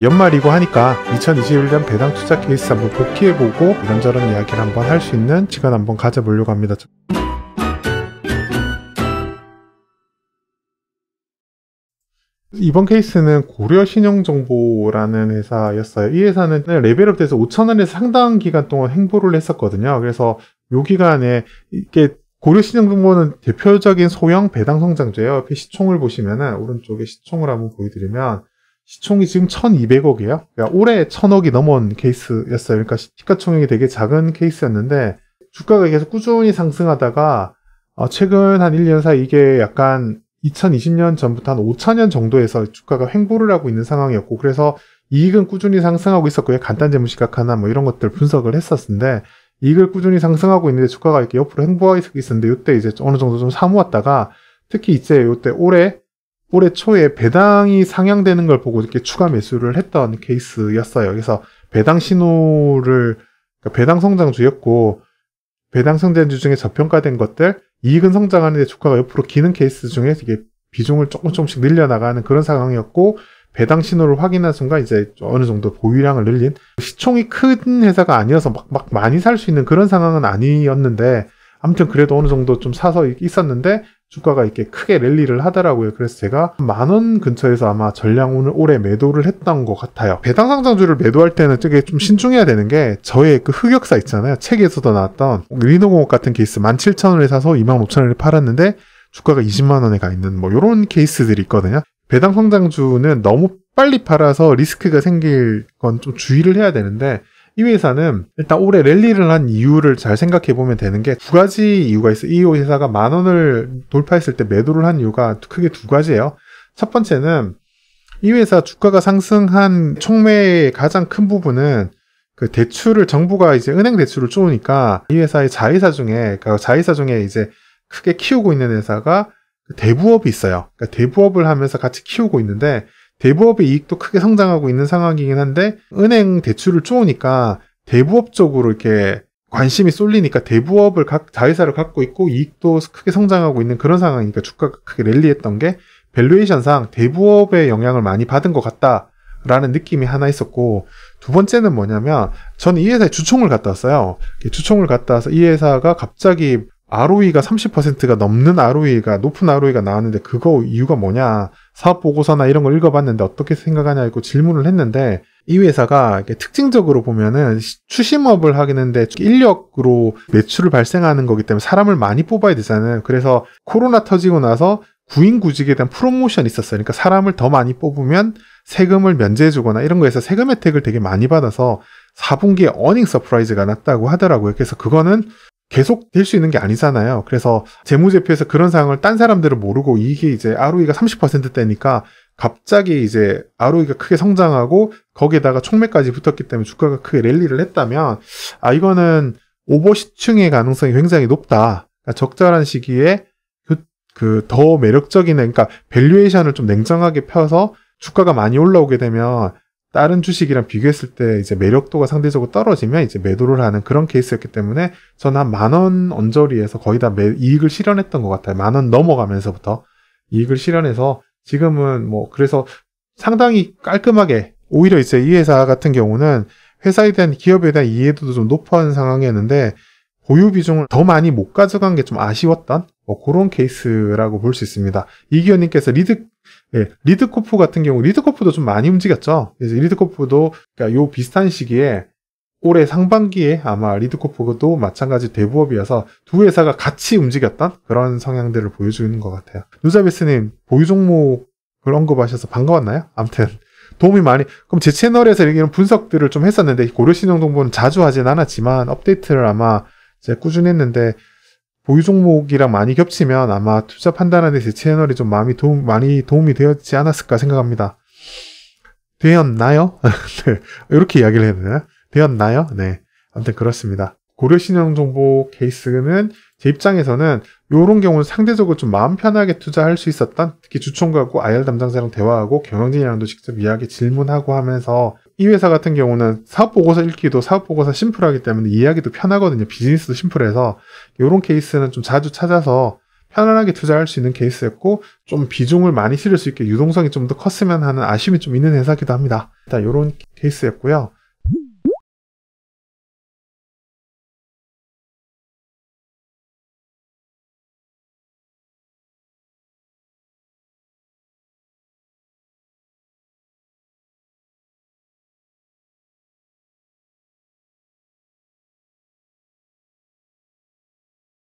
연말이고 하니까 2021년 배당 투자 케이스 한번 복귀해보고 이런저런 이야기를 한번 할 수 있는 시간 한번 가져보려고 합니다. 이번 케이스는 고려신용정보라는 회사였어요. 이 회사는 레벨업돼서 5천원에서 상당 기간 동안 행보를 했었거든요. 그래서 요 기간에 이게 고려신용정보는 대표적인 소형 배당성장제예요 옆에 시총을 보시면은 오른쪽에 시총을 한번 보여드리면 시총이 지금 1200억이에요. 그러니까 올해 1000억이 넘은 케이스였어요. 그러니까 시가총액이 되게 작은 케이스였는데 주가가 계속 꾸준히 상승하다가 어 최근 한 1년 사이 이게 약간 2020년 전부터 한 5천년 정도에서 주가가 횡보를 하고 있는 상황이었고 그래서 이익은 꾸준히 상승하고 있었고요. 예, 간단재무 시각화나 뭐 이런 것들 분석을 했었는데 이익을 꾸준히 상승하고 있는데 주가가 이렇게 옆으로 횡보하고 있었는데 이때 이제 어느 정도 좀 사모았다가 특히 이제 이때 올해 올해 초에 배당이 상향되는 걸 보고 이렇게 추가 매수를 했던 케이스였어요. 그래서 배당 신호를 그러니까 배당 성장주였고 배당 성장주 중에 저평가된 것들 이익은 성장하는데 주가가 옆으로 기는 케이스 중에 이게 비중을 조금 조금씩 늘려나가는 그런 상황이었고 배당 신호를 확인한 순간 이제 어느 정도 보유량을 늘린 시총이 큰 회사가 아니어서 막, 막 많이 살 수 있는 그런 상황은 아니었는데 아무튼 그래도 어느 정도 좀 사서 있었는데 주가가 이렇게 크게 랠리를 하더라고요. 그래서 제가 만원 근처에서 아마 전량 오늘 올해 매도를 했던 것 같아요. 배당 상장주를 매도할 때는 되게 좀 신중해야 되는 게 저의 그 흑역사 있잖아요. 책에서도 나왔던 리노공업 같은 케이스 17,000원에 사서 25,000원에 팔았는데 주가가 20만 원에 가 있는 뭐 이런 케이스들이 있거든요. 배당 상장주는 너무 빨리 팔아서 리스크가 생길 건 좀 주의를 해야 되는데 이 회사는 일단 올해 랠리를 한 이유를 잘 생각해 보면 되는 게 두 가지 이유가 있어요. 이 회사가 만 원을 돌파했을 때 매도를 한 이유가 크게 두 가지예요. 첫 번째는 이 회사 주가가 상승한 총매의 가장 큰 부분은 그 대출을 정부가 이제 은행 대출을 쪼으니까 이 회사의 자회사 중에 그 자회사 중에 이제 크게 키우고 있는 회사가 그 대부업이 있어요. 그러니까 대부업을 하면서 같이 키우고 있는데 대부업의 이익도 크게 성장하고 있는 상황이긴 한데 은행 대출을 쪼으니까 대부업 쪽으로 이렇게 관심이 쏠리니까 대부업을 각 자회사를 갖고 있고 이익도 크게 성장하고 있는 그런 상황이니까 주가가 크게 랠리했던 게 밸류에이션상 대부업의 영향을 많이 받은 것 같다라는 느낌이 하나 있었고 두 번째는 뭐냐면 저는 이 회사에 주총을 갔다 왔어요. 주총을 갔다 와서 이 회사가 갑자기 ROE가 30%가 넘는 ROE가 높은 ROE가 나왔는데 그거 이유가 뭐냐 사업 보고서나 이런 걸 읽어봤는데 어떻게 생각하냐 고 질문을 했는데 이 회사가 특징적으로 보면은 추심업을 하겠는데 인력으로 매출을 발생하는 거기 때문에 사람을 많이 뽑아야 되잖아요. 그래서 코로나 터지고 나서 구인구직에 대한 프로모션이 있었어요. 그러니까 사람을 더 많이 뽑으면 세금을 면제해주거나 이런 거에서 세금 혜택을 되게 많이 받아서 4분기에 어닝 서프라이즈가 났다고 하더라고요. 그래서 그거는 계속 될 수 있는 게 아니잖아요. 그래서 재무제표에서 그런 상황을 딴 사람들은 모르고 이게 이제 ROE가 30%대니까 갑자기 이제 ROE가 크게 성장하고 거기에다가 총매까지 붙었기 때문에 주가가 크게 랠리를 했다면 아 이거는 오버시층의 가능성이 굉장히 높다. 그러니까 적절한 시기에 그더 그, 그 매력적인 그러니까 밸류에이션을 좀 냉정하게 펴서 주가가 많이 올라오게 되면 다른 주식이랑 비교했을 때 이제 매력도가 상대적으로 떨어지면 이제 매도를 하는 그런 케이스였기 때문에 저는 한 만 원 언저리에서 거의 다 매, 이익을 실현했던 것 같아요. 만 원 넘어가면서부터 이익을 실현해서 지금은 뭐 그래서 상당히 깔끔하게 오히려 이제 이 회사 같은 경우는 회사에 대한 기업에 대한 이해도도 좀 높은 상황이었는데 보유 비중을 더 많이 못 가져간 게 좀 아쉬웠던 뭐 그런 케이스라고 볼 수 있습니다. 이기현님께서 리드 예, 리드코프 같은 경우 리드코프도 좀 많이 움직였죠. 리드코프도 그러니까 요 비슷한 시기에 올해 상반기에 아마 리드코프도 마찬가지 대부업이어서 두 회사가 같이 움직였던 그런 성향들을 보여주는 것 같아요. 누자베스님 보유 종목을 언급하셔서 반가웠나요? 아무튼 도움이 많이 그럼 제 채널에서 이런 분석들을 좀 했었는데 고려신용정보는 자주 하진 않았지만 업데이트를 아마 꾸준 했는데 보유 종목이랑 많이 겹치면 아마 투자 판단하는 제 채널이 좀 많이 도움, 많이 도움이 되었지 않았을까 생각합니다. 되었나요? 네. 이렇게 이야기를 해야 되나요? 되었나요? 네. 아무튼 그렇습니다. 고려신용정보 케이스는 제 입장에서는 이런 경우는 상대적으로 좀 마음 편하게 투자할 수 있었던 특히 주총가고 IR 담당자랑 대화하고 경영진이랑도 직접 이야기 질문하고 하면서 이 회사 같은 경우는 사업 보고서 읽기도 사업 보고서 심플하기 때문에 이해하기도 편하거든요. 비즈니스도 심플해서 이런 케이스는 좀 자주 찾아서 편안하게 투자할 수 있는 케이스였고 좀 비중을 많이 실을 수 있게 유동성이 좀 더 컸으면 하는 아쉬움이 좀 있는 회사기도 합니다. 일단 이런 케이스였고요.